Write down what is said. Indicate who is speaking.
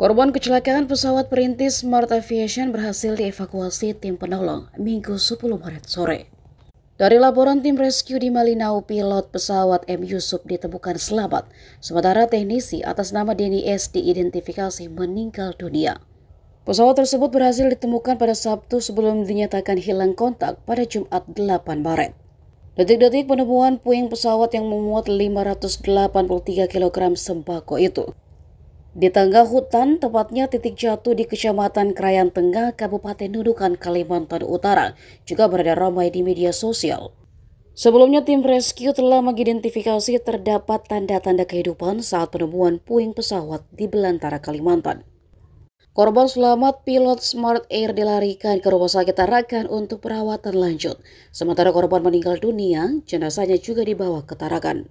Speaker 1: Korban kecelakaan pesawat perintis Smart Aviation berhasil dievakuasi tim penolong Minggu 10 Maret sore. Dari laporan tim rescue di Malinau, pilot pesawat M. Yusuf ditemukan selamat, sementara teknisi atas nama Denny S. diidentifikasi meninggal dunia. Pesawat tersebut berhasil ditemukan pada Sabtu sebelum dinyatakan hilang kontak pada Jumat 8 Maret. Detik-detik penemuan puing pesawat yang memuat 583 kg sembako itu di tengah hutan, tepatnya titik jatuh di Kecamatan Krayan Tengah, Kabupaten Nunukan, Kalimantan Utara, juga berada ramai di media sosial. Sebelumnya, tim rescue telah mengidentifikasi terdapat tanda-tanda kehidupan saat penemuan puing pesawat di Belantara, Kalimantan. Korban selamat pilot Smart Air dilarikan ke rumah
Speaker 2: sakit Tarakan untuk perawatan lanjut. Sementara korban meninggal dunia, jenazahnya juga dibawa ke Tarakan.